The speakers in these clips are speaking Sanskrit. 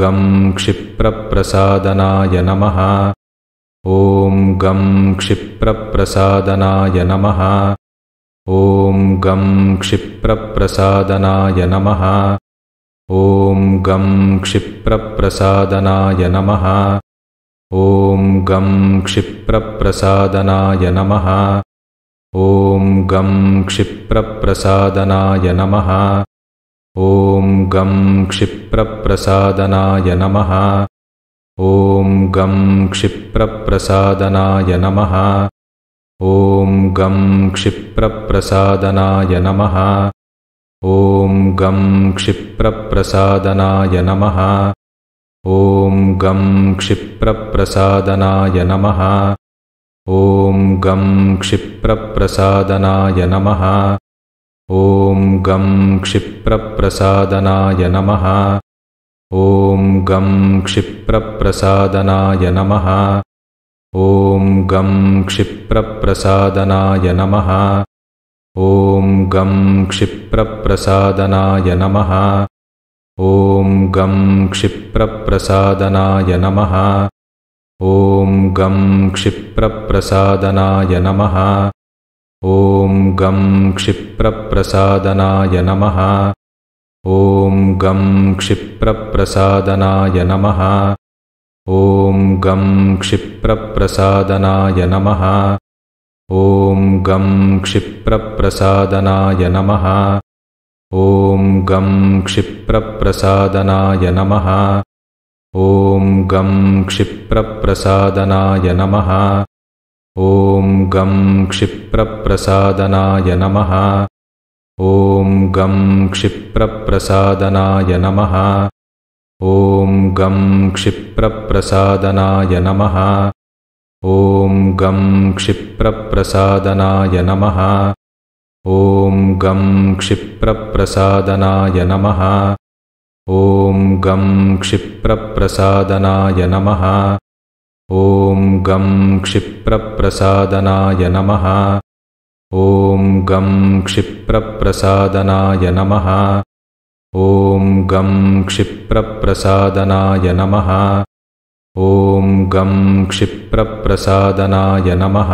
गं क्षिप्रप्रसादनाय नमः ॐ गं क्षिप्रप्रसादनाय नमः ॐ गं क्षिप्रप्रसादनाय नमः ॐ गं क्षिप्रप्रसादनाय नमः ॐ गं क्षिप्रप्रसादनाय नमः ॐ गं क्षिप्रप्रसादनाय नमः ॐ गं क्षिप्रप्रसादनाय नमः ॐ गं क्षिप्रप्रसादनाय नमः ॐ गं क्षिप्रप्रसादनाय नमः ॐ गं क्षिप्रप्रसादनाय नमः ॐ गं क्षिप्रप्रसादनाय नमः ॐ गं क्षिप्रप्रसादनाय नमः गं क्षिप्रप्रसादनाय नमः ॐ गं क्षिप्रप्रसादनाय नमः ॐ गं क्षिप्रप्रसादनाय नमः ॐ गं क्षिप्रप्रसादनाय नमः ॐ गं क्षिप्रप्रसादनाय नमः ॐ गं क्षिप्रप्रसादनाय नमः ॐ गं क्षिप्रप्रसादनाय नमः ॐ गं क्षिप्रप्रसादनाय नमः ॐ गं क्षिप्रप्रसादनाय नमः ॐ गं क्षिप्रप्रसादनाय नमः ॐ गं क्षिप्रप्रसादनाय नमः ॐ गं क्षिप्रप्रसादनाय नमः ॐ गं क्षिप्रप्रसादनाय नमः ॐ गं क्षिप्रप्रसादनाय नमः ॐ गं क्षिप्रप्रसादनाय नमः ॐ गं क्षिप्रप्रसादनाय नमः ॐ गं क्षिप्रप्रसादनाय नमः ॐ गं क्षिप्रप्रसादनाय नमः ॐ गं क्षिप्रप्रसादनाय नमः ॐ गं क्षिप्रप्रसादनाय नमः ॐ गं क्षिप्रप्रसादनाय नमः ॐ गं क्षिप्रप्रसादनाय नमः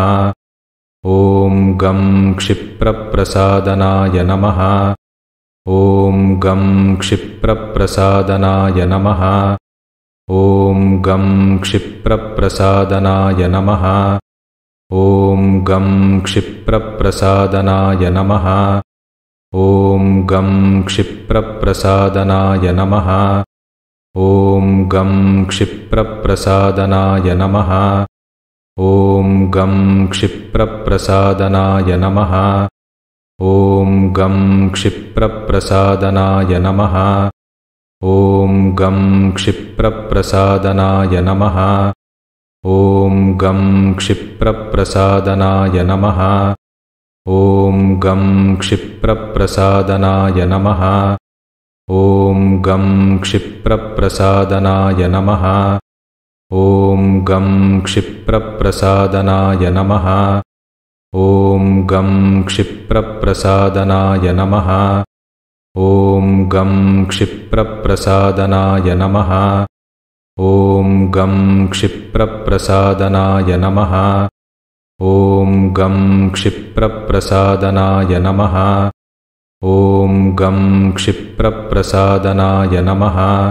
ॐ गं क्षिप्रप्रसादनाय नमः ॐ गं क्षिप्रप्रसादनाय नमः ॐ गं क्षिप्रप्रसादनाय नमः ॐ गं क्षिप्रप्रसादनाय नमः ॐ गं क्षिप्रप्रसादनाय नमः ॐ गं क्षिप्रप्रसादनाय नमः ॐ गं क्षिप्रप्रसादनाय नमः ॐ गं क्षिप्रप्रसादनाय नमः ॐ गं क्षिप्रप्रसादनाय नमः ॐ गं क्षिप्रप्रसादनाय नमः ॐ गं क्षिप्रप्रसादनाय नमः ॐ गं क्षिप्रप्रसादनाय नमः ॐ गं क्षिप्रप्रसादनाय नमः ॐ गं क्षिप्रप्रसादनाय नमः ॐ गं क्षिप्रप्रसादनाय नमः ॐ गं क्षिप्रप्रसादनाय नमः ॐ गं क्षिप्रप्रसादनाय नमः ॐ गं क्षिप्रप्रसादनाय नमः